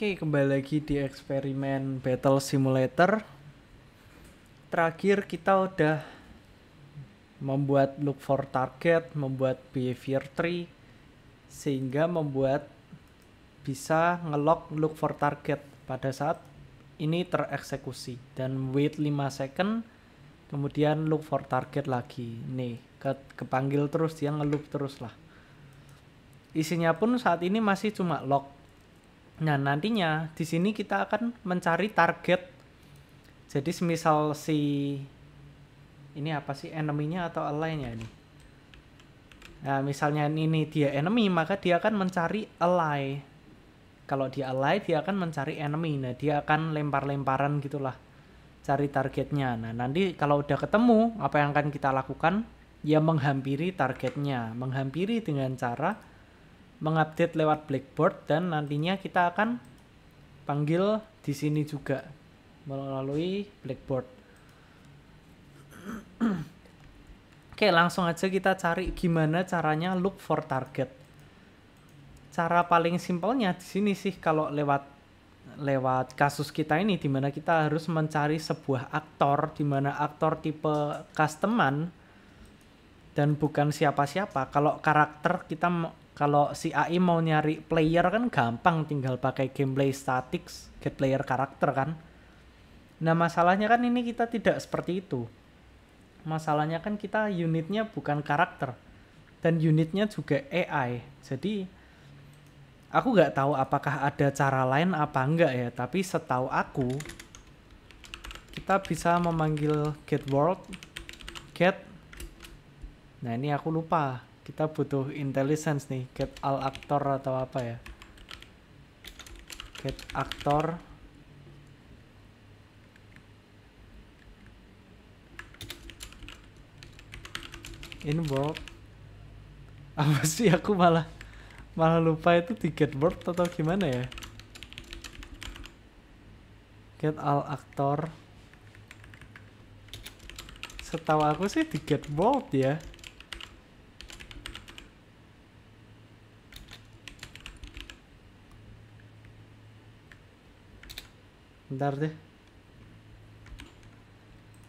Oke, kembali lagi di eksperimen Battle Simulator. Terakhir kita udah membuat look for target, membuat behavior tree sehingga membuat bisa ngelock look for target pada saat ini tereksekusi dan wait 5 second kemudian look for target lagi. Nih, ke kepanggil terus dia ngeloop terus lah. Isinya pun saat ini masih cuma lock Nah, nantinya di sini kita akan mencari target. Jadi semisal si ini apa sih enemy-nya atau align nya ini? Nah, misalnya ini dia enemy, maka dia akan mencari ally. Kalau dia ally, dia akan mencari enemy. Nah, dia akan lempar-lemparan gitulah cari targetnya. Nah, nanti kalau udah ketemu, apa yang akan kita lakukan? Ya menghampiri targetnya, menghampiri dengan cara mengupdate lewat Blackboard dan nantinya kita akan panggil di sini juga melalui Blackboard. Oke, langsung aja kita cari gimana caranya look for target. Cara paling simpelnya di sini sih kalau lewat lewat kasus kita ini di mana kita harus mencari sebuah aktor di mana aktor tipe customer dan bukan siapa-siapa kalau karakter kita kalau si AI mau nyari player kan gampang tinggal pakai gameplay statics, get player karakter kan nah masalahnya kan ini kita tidak seperti itu masalahnya kan kita unitnya bukan karakter dan unitnya juga AI jadi aku nggak tahu apakah ada cara lain apa enggak ya tapi setahu aku kita bisa memanggil get world get nah ini aku lupa kita butuh intelligence nih get all actor atau apa ya get actor inbox apa sih aku malah malah lupa itu di get word atau gimana ya get all actor setahu aku sih di get world ya Bentar deh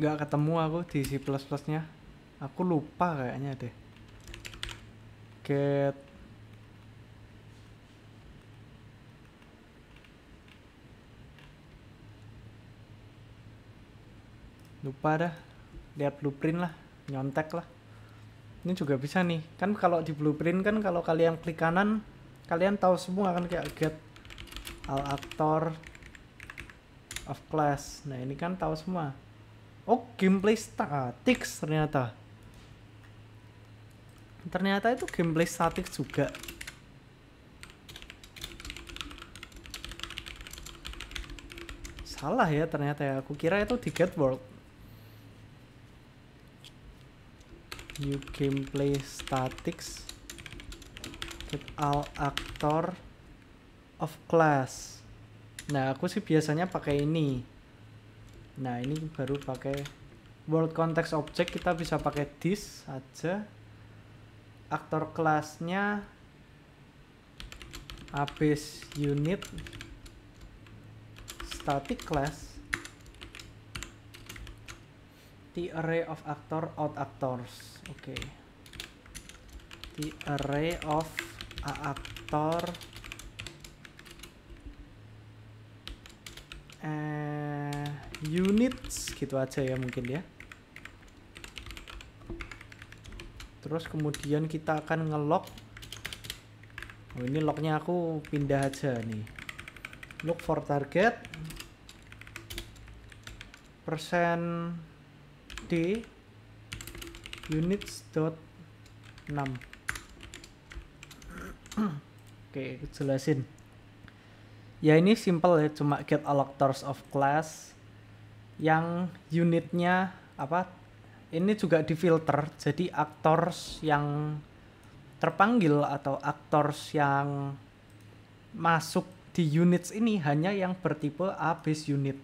gak ketemu aku di C++ nya aku lupa kayaknya deh get lupa dah lihat blueprint lah nyontek lah ini juga bisa nih kan kalau di blueprint kan kalau kalian klik kanan kalian tahu semua kan kayak get al actor of class nah ini kan tahu semua oh gameplay statik ternyata ternyata itu gameplay statik juga salah ya ternyata ya aku kira itu di get world new gameplay statics Get all actor of class Nah, aku sih biasanya pakai ini. Nah, ini baru pakai world context object kita bisa pakai this aja. Aktor kelasnya abis unit static class the array of actor out actors. Oke. Okay. The array of a actor uh, units gitu aja ya mungkin ya terus kemudian kita akan ngelok oh ini locknya aku pindah aja nih look for target persen d units dot 6 oke okay, jelasin ya ini simple ya cuma get a actors of class yang unitnya apa ini juga di filter jadi actors yang terpanggil atau actors yang masuk di units ini hanya yang bertipe A base unit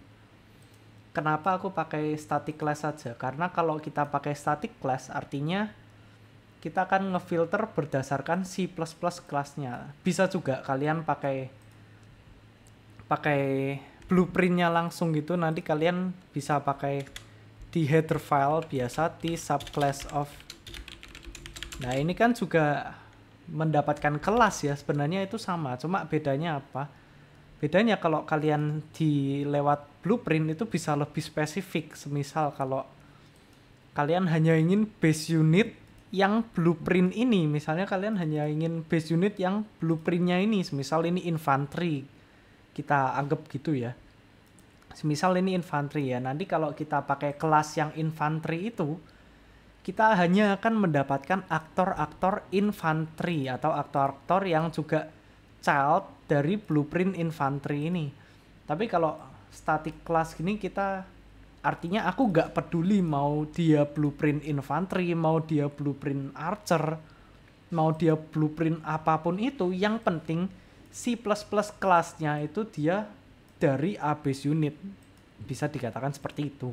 kenapa aku pakai static class saja karena kalau kita pakai static class artinya kita akan ngefilter berdasarkan C++ kelasnya bisa juga kalian pakai pakai blueprintnya langsung gitu nanti kalian bisa pakai di header file biasa di subclass of nah ini kan juga mendapatkan kelas ya sebenarnya itu sama cuma bedanya apa bedanya kalau kalian di lewat blueprint itu bisa lebih spesifik semisal kalau kalian hanya ingin base unit yang blueprint ini misalnya kalian hanya ingin base unit yang blueprintnya ini semisal ini infanteri kita anggap gitu ya. Misal ini infanteri ya, nanti kalau kita pakai kelas yang infanteri itu, kita hanya akan mendapatkan aktor-aktor infanteri atau aktor-aktor yang juga child dari blueprint infanteri ini. Tapi kalau static class gini kita artinya aku gak peduli mau dia blueprint infanteri, mau dia blueprint archer, mau dia blueprint apapun itu, yang penting C++ kelasnya itu dia dari A base unit. Bisa dikatakan seperti itu.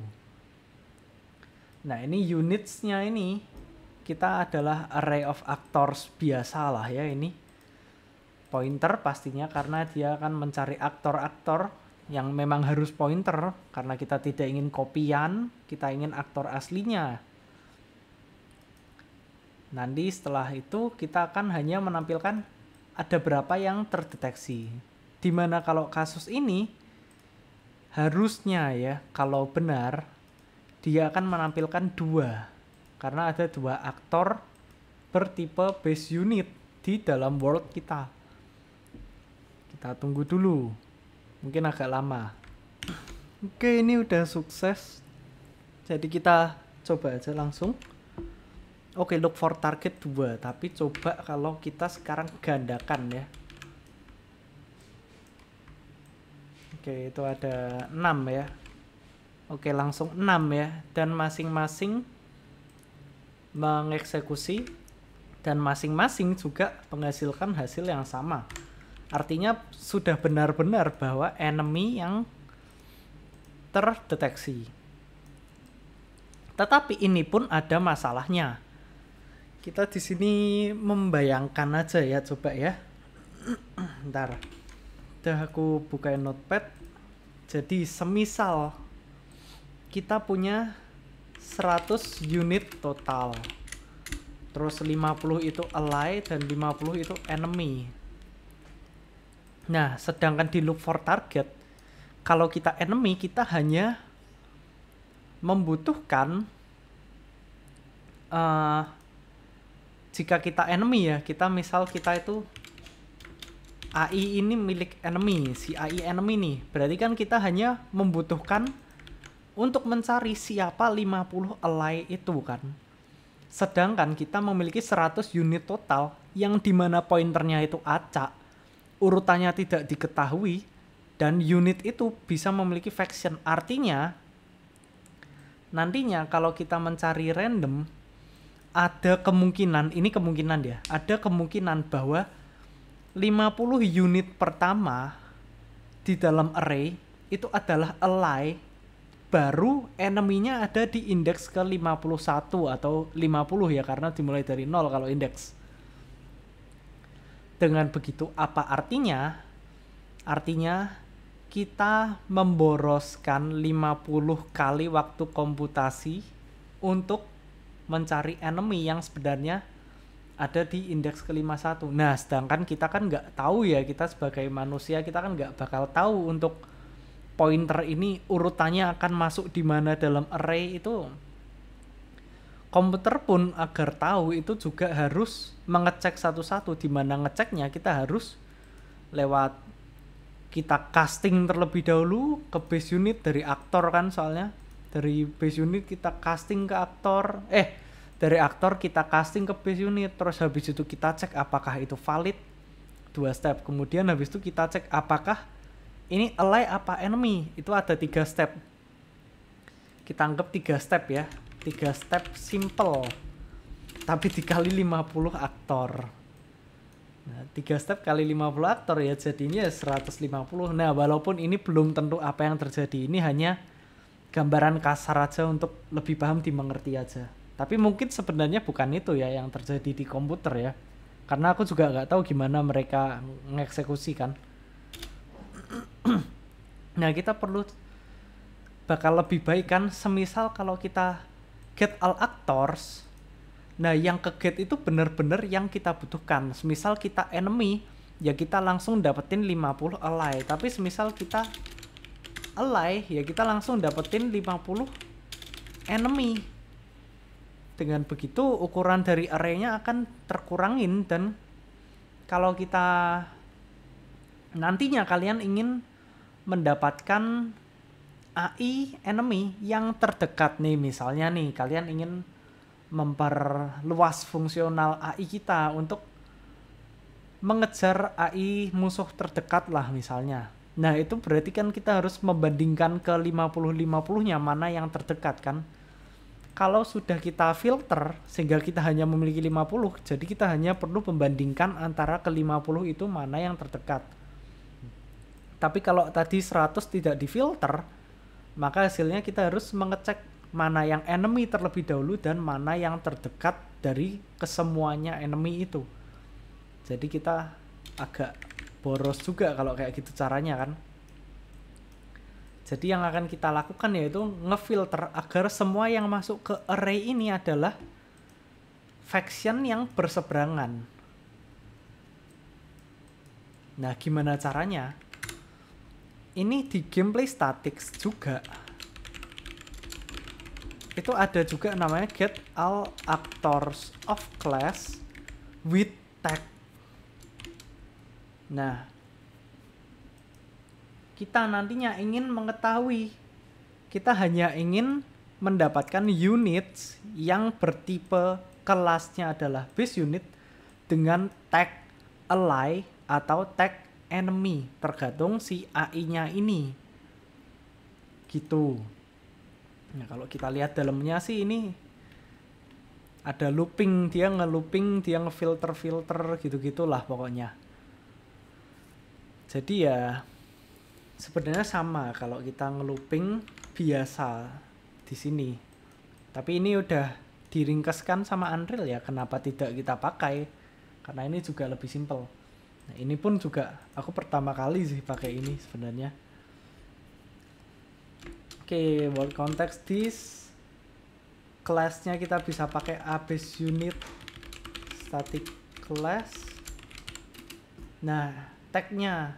Nah, ini unitsnya ini kita adalah array of actors biasalah ya ini. Pointer pastinya karena dia akan mencari aktor-aktor yang memang harus pointer karena kita tidak ingin kopian, kita ingin aktor aslinya. Nanti setelah itu kita akan hanya menampilkan ada berapa yang terdeteksi. Dimana kalau kasus ini harusnya ya kalau benar dia akan menampilkan dua karena ada dua aktor bertipe base unit di dalam world kita. Kita tunggu dulu. Mungkin agak lama. Oke, ini udah sukses. Jadi kita coba aja langsung. Oke, okay, look for target 2, tapi coba kalau kita sekarang gandakan ya. Oke, okay, itu ada 6 ya. Oke, okay, langsung 6 ya dan masing-masing mengeksekusi dan masing-masing juga menghasilkan hasil yang sama. Artinya sudah benar-benar bahwa enemy yang terdeteksi. Tetapi ini pun ada masalahnya kita di sini membayangkan aja ya coba ya ntar udah aku bukain notepad jadi semisal kita punya 100 unit total terus 50 itu ally dan 50 itu enemy nah sedangkan di look for target kalau kita enemy kita hanya membutuhkan uh, jika kita enemy ya kita misal kita itu AI ini milik enemy si AI enemy nih berarti kan kita hanya membutuhkan untuk mencari siapa 50 ally itu kan sedangkan kita memiliki 100 unit total yang dimana pointernya itu acak urutannya tidak diketahui dan unit itu bisa memiliki faction artinya nantinya kalau kita mencari random ada kemungkinan ini kemungkinan ya ada kemungkinan bahwa 50 unit pertama di dalam array itu adalah ally baru enemy-nya ada di indeks ke 51 atau 50 ya karena dimulai dari 0 kalau indeks. Dengan begitu apa artinya? Artinya kita memboroskan 50 kali waktu komputasi untuk mencari enemy yang sebenarnya ada di indeks kelima satu. Nah, sedangkan kita kan nggak tahu ya, kita sebagai manusia kita kan nggak bakal tahu untuk pointer ini urutannya akan masuk di mana dalam array itu. Komputer pun agar tahu itu juga harus mengecek satu-satu di mana ngeceknya kita harus lewat kita casting terlebih dahulu ke base unit dari aktor kan soalnya dari base unit kita casting ke aktor eh dari aktor kita casting ke base unit terus habis itu kita cek apakah itu valid dua step kemudian habis itu kita cek apakah ini ally apa enemy itu ada tiga step kita anggap tiga step ya tiga step simple tapi dikali 50 aktor Nah, tiga step kali 50 aktor ya jadinya 150. Nah, walaupun ini belum tentu apa yang terjadi, ini hanya gambaran kasar aja untuk lebih paham dimengerti aja. Tapi mungkin sebenarnya bukan itu ya yang terjadi di komputer ya. Karena aku juga nggak tahu gimana mereka mengeksekusi kan. nah kita perlu bakal lebih baik kan semisal kalau kita get all actors nah yang ke get itu bener-bener yang kita butuhkan semisal kita enemy ya kita langsung dapetin 50 ally tapi semisal kita ally ya kita langsung dapetin 50 enemy dengan begitu ukuran dari arenya akan terkurangin dan kalau kita nantinya kalian ingin mendapatkan AI enemy yang terdekat nih misalnya nih kalian ingin memperluas fungsional AI kita untuk mengejar AI musuh terdekat lah misalnya Nah, itu berarti kan kita harus membandingkan ke 50-50-nya mana yang terdekat kan. Kalau sudah kita filter sehingga kita hanya memiliki 50, jadi kita hanya perlu membandingkan antara ke 50 itu mana yang terdekat. Tapi kalau tadi 100 tidak difilter, maka hasilnya kita harus mengecek mana yang enemy terlebih dahulu dan mana yang terdekat dari kesemuanya enemy itu. Jadi kita agak boros juga kalau kayak gitu caranya kan jadi yang akan kita lakukan yaitu ngefilter agar semua yang masuk ke array ini adalah faction yang berseberangan. Nah, gimana caranya? Ini di gameplay statics juga. Itu ada juga namanya get all actors of class with tag Nah, kita nantinya ingin mengetahui, kita hanya ingin mendapatkan unit yang bertipe kelasnya adalah base unit dengan tag ally atau tag enemy tergantung si AI-nya ini. Gitu. Nah, kalau kita lihat dalamnya sih ini ada looping, dia nge-looping, dia nge-filter-filter gitu-gitulah pokoknya jadi ya sebenarnya sama kalau kita ngeluping biasa di sini tapi ini udah diringkaskan sama Unreal ya kenapa tidak kita pakai karena ini juga lebih simple nah, ini pun juga aku pertama kali sih pakai ini sebenarnya oke okay, world context this kelasnya kita bisa pakai abs unit static class nah tagnya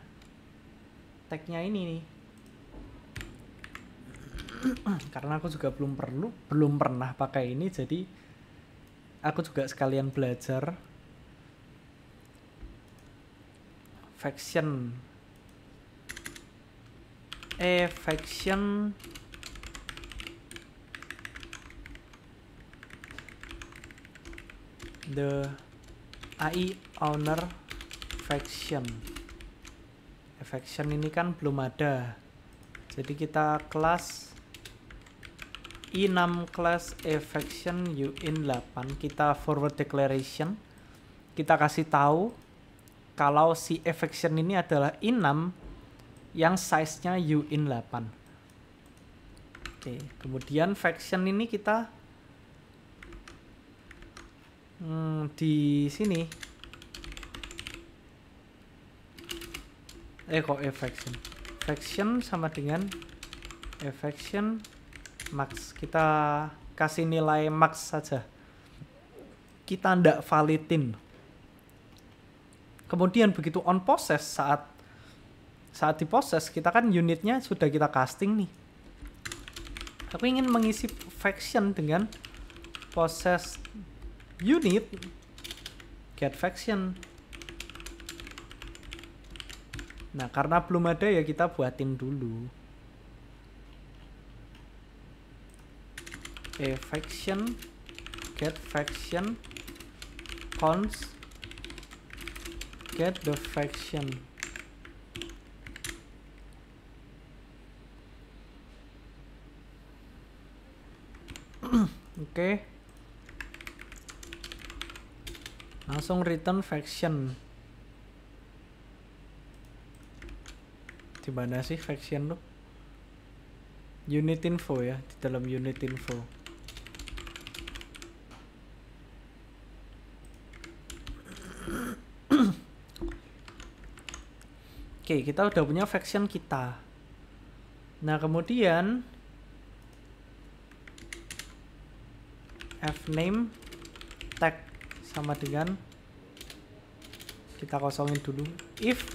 tagnya ini nih karena aku juga belum perlu belum pernah pakai ini jadi aku juga sekalian belajar faction eh faction the AI owner faction affection ini kan belum ada jadi kita kelas i6 e class affection uin 8 kita forward declaration kita kasih tahu kalau si affection ini adalah i6 e yang size-nya uin 8 oke kemudian faction ini kita hmm, di sini eh kok affection affection sama dengan affection max kita kasih nilai max saja kita ndak validin kemudian begitu on process saat saat di diproses kita kan unitnya sudah kita casting nih aku ingin mengisi faction dengan proses unit get faction Nah, karena belum ada ya kita buatin dulu. A faction get faction cons get the faction oke okay. langsung return faction di mana sih faction lu? Unit info ya, di dalam unit info. Oke, okay, kita udah punya faction kita. Nah, kemudian f name tag sama dengan kita kosongin dulu if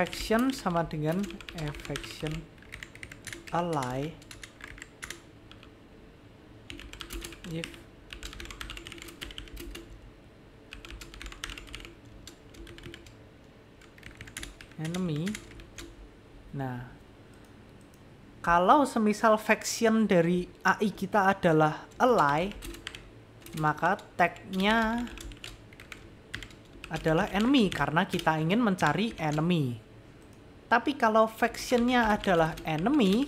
affection sama dengan affection ally if enemy nah kalau semisal faction dari AI kita adalah ally maka tagnya adalah enemy karena kita ingin mencari enemy tapi kalau factionnya adalah enemy,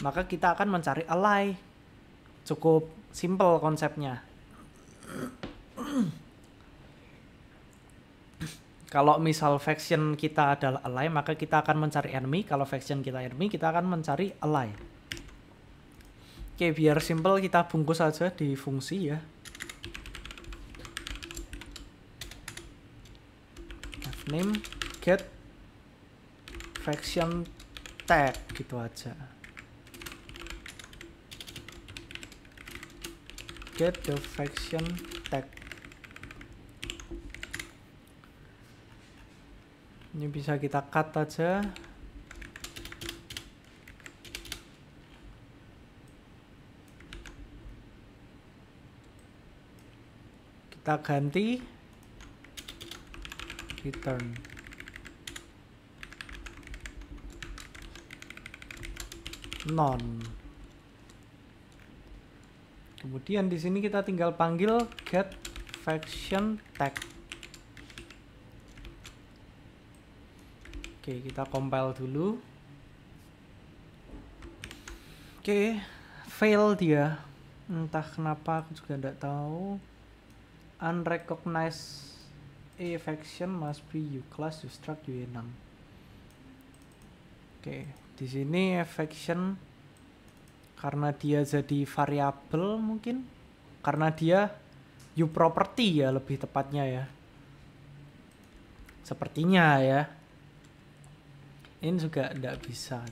maka kita akan mencari ally. Cukup simple konsepnya. kalau misal faction kita adalah ally, maka kita akan mencari enemy. Kalau faction kita enemy, kita akan mencari ally. Oke, biar simple kita bungkus saja di fungsi ya. name get faction tag gitu aja get the faction tag ini bisa kita cut aja kita ganti return non kemudian di sini kita tinggal panggil get faction tag oke kita compile dulu oke fail dia entah kenapa aku juga tidak tahu unrecognized A faction must be you class to struct u enam. Oke, di sini faction karena dia jadi variabel mungkin karena dia you property ya lebih tepatnya ya. Sepertinya ya. Ini juga tidak bisa.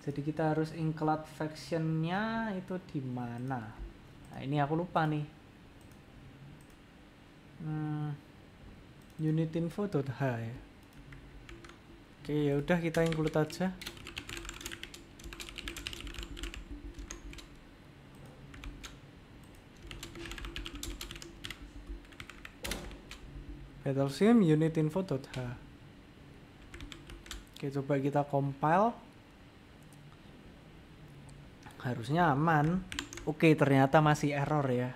Jadi kita harus include factionnya itu di mana? Nah, ini aku lupa nih. unitinfo.h ya oke ya udah kita include aja battlesim unitinfo.h oke coba kita compile harusnya aman oke ternyata masih error ya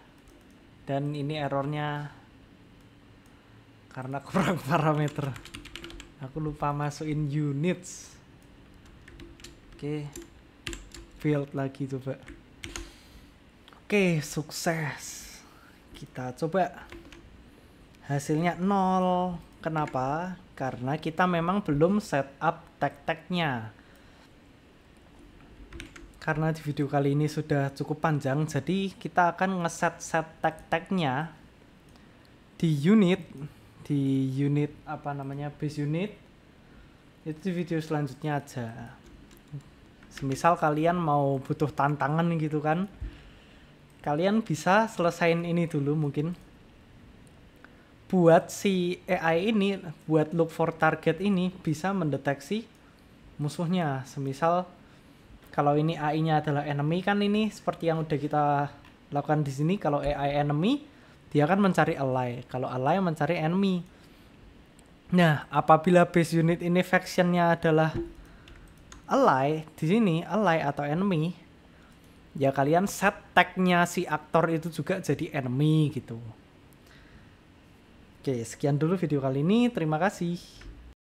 dan ini errornya karena kurang parameter aku lupa masukin units oke build field lagi coba oke sukses kita coba hasilnya nol kenapa karena kita memang belum setup tag-tagnya karena di video kali ini sudah cukup panjang jadi kita akan ngeset set tag-tagnya di unit di unit apa namanya base unit itu di video selanjutnya aja semisal kalian mau butuh tantangan gitu kan kalian bisa selesain ini dulu mungkin buat si AI ini buat look for target ini bisa mendeteksi musuhnya semisal kalau ini AI-nya adalah enemy kan ini seperti yang udah kita lakukan di sini kalau AI enemy dia kan mencari ally. Kalau ally mencari enemy. Nah, apabila base unit ini factionnya adalah ally, di sini ally atau enemy, ya kalian set tagnya si aktor itu juga jadi enemy gitu. Oke, sekian dulu video kali ini. Terima kasih.